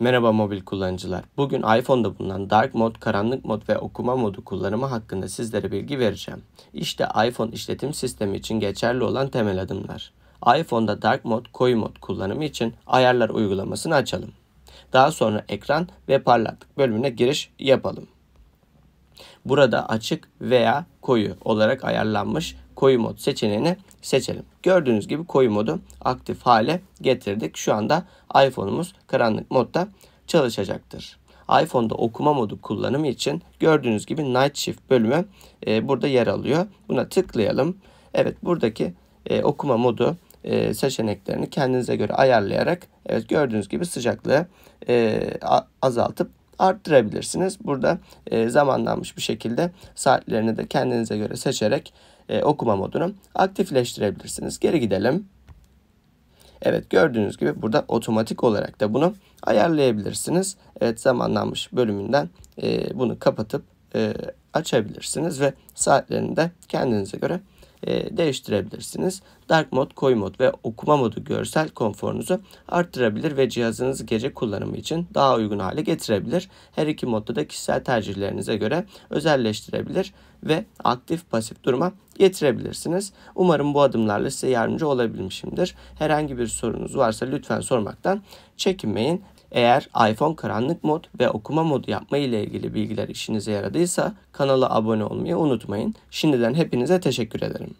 Merhaba mobil kullanıcılar. Bugün iPhone'da bulunan dark mod, karanlık mod ve okuma modu kullanımı hakkında sizlere bilgi vereceğim. İşte iPhone işletim sistemi için geçerli olan temel adımlar. iPhone'da dark mod, koyu mod kullanımı için ayarlar uygulamasını açalım. Daha sonra ekran ve parlaklık bölümüne giriş yapalım. Burada açık veya koyu olarak ayarlanmış koyu mod seçeneğini seçelim. Gördüğünüz gibi koyu modu aktif hale getirdik. Şu anda iPhone'umuz karanlık modda çalışacaktır. iPhone'da okuma modu kullanımı için gördüğünüz gibi Night Shift bölümü e, burada yer alıyor. Buna tıklayalım. Evet buradaki e, okuma modu e, seçeneklerini kendinize göre ayarlayarak evet gördüğünüz gibi sıcaklığı e, azaltıp arttırabilirsiniz. Burada e, zamanlanmış bir şekilde saatlerini de kendinize göre seçerek e, okuma modunu aktifleştirebilirsiniz. Geri gidelim. Evet gördüğünüz gibi burada otomatik olarak da bunu ayarlayabilirsiniz. Evet zamanlanmış bölümünden e, bunu kapatıp e, açabilirsiniz ve saatlerini de kendinize göre e, değiştirebilirsiniz. Dark mod, koyu mod ve okuma modu görsel konforunuzu arttırabilir ve cihazınızı gece kullanımı için daha uygun hale getirebilir. Her iki modda da kişisel tercihlerinize göre özelleştirebilir ve aktif pasif duruma getirebilirsiniz. Umarım bu adımlarla size yardımcı olabilmişimdir. Herhangi bir sorunuz varsa lütfen sormaktan çekinmeyin. Eğer iPhone karanlık mod ve okuma modu yapma ile ilgili bilgiler işinize yaradıysa kanala abone olmayı unutmayın. Şimdiden hepinize teşekkür ederim.